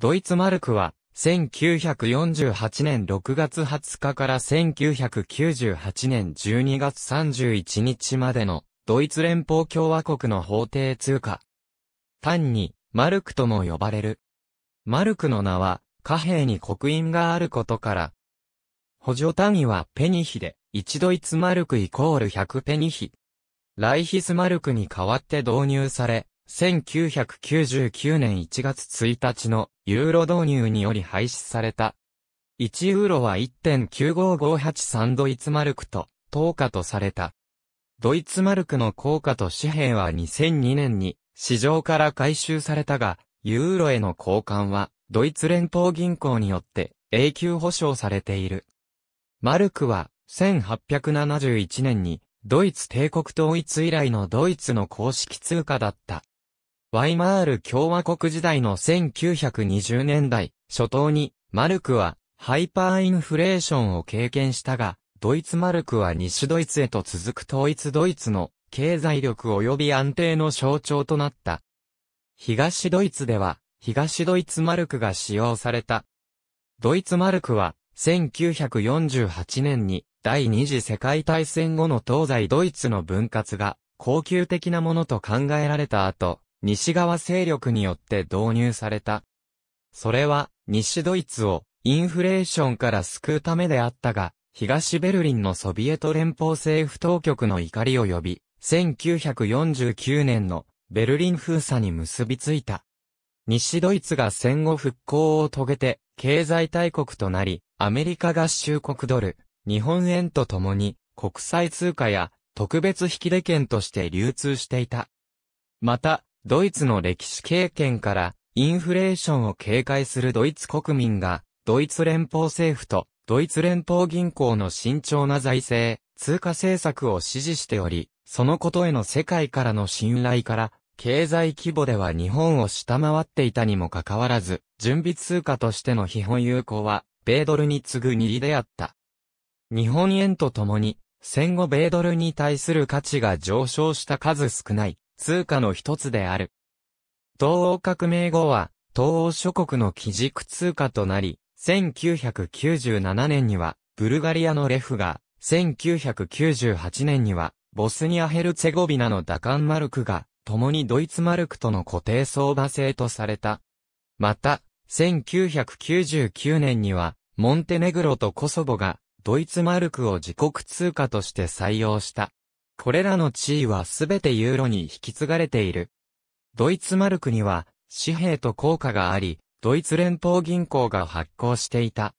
ドイツマルクは、1948年6月20日から1998年12月31日までのドイツ連邦共和国の法定通貨。単にマルクとも呼ばれる。マルクの名は貨幣に刻印があることから、補助単位はペニヒで、1ドイツマルクイコール100ペニヒ。ライヒスマルクに代わって導入され、1999年1月1日のユーロ導入により廃止された。1ユーロは1.95583ドイツマルクと、等価とされた。ドイツマルクの効果と紙幣は2002年に市場から回収されたが、ユーロへの交換はドイツ連邦銀行によって永久保証されている。マルクは1871年にドイツ帝国統一以来のドイツの公式通貨だった。ワイマール共和国時代の1920年代、初頭に、マルクは、ハイパーインフレーションを経験したが、ドイツマルクは西ドイツへと続く統一ドイツの経済力及び安定の象徴となった。東ドイツでは、東ドイツマルクが使用された。ドイツマルクは、1948年に第二次世界大戦後の東西ドイツの分割が恒久的なものと考えられた後、西側勢力によって導入された。それは、西ドイツをインフレーションから救うためであったが、東ベルリンのソビエト連邦政府当局の怒りを呼び、1949年のベルリン封鎖に結びついた。西ドイツが戦後復興を遂げて、経済大国となり、アメリカ合衆国ドル、日本円とともに、国際通貨や特別引き出券として流通していた。また、ドイツの歴史経験から、インフレーションを警戒するドイツ国民が、ドイツ連邦政府と、ドイツ連邦銀行の慎重な財政、通貨政策を支持しており、そのことへの世界からの信頼から、経済規模では日本を下回っていたにもかかわらず、準備通貨としての基本有効は、米ドルに次ぐ2利であった。日本円とともに、戦後米ドルに対する価値が上昇した数少ない、通貨の一つである。東欧革命後は、東欧諸国の基軸通貨となり、1997年には、ブルガリアのレフが、1998年には、ボスニア・ヘルツェゴビナのダカンマルクが、共にドイツマルクとの固定相場制とされた。また、1999年には、モンテネグロとコソボが、ドイツマルクを自国通貨として採用した。これらの地位はすべてユーロに引き継がれている。ドイツマルクには紙幣と硬貨があり、ドイツ連邦銀行が発行していた。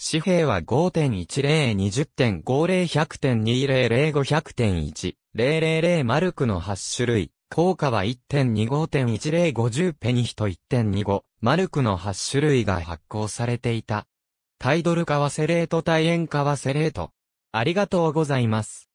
紙幣は5.1020.50 100.200500.1 000マルクの8種類。効果は1.25.1050ペニヒと1.25マルクの8種類が発行されていた。タイドル為替レート対円為替レート。ありがとうございます。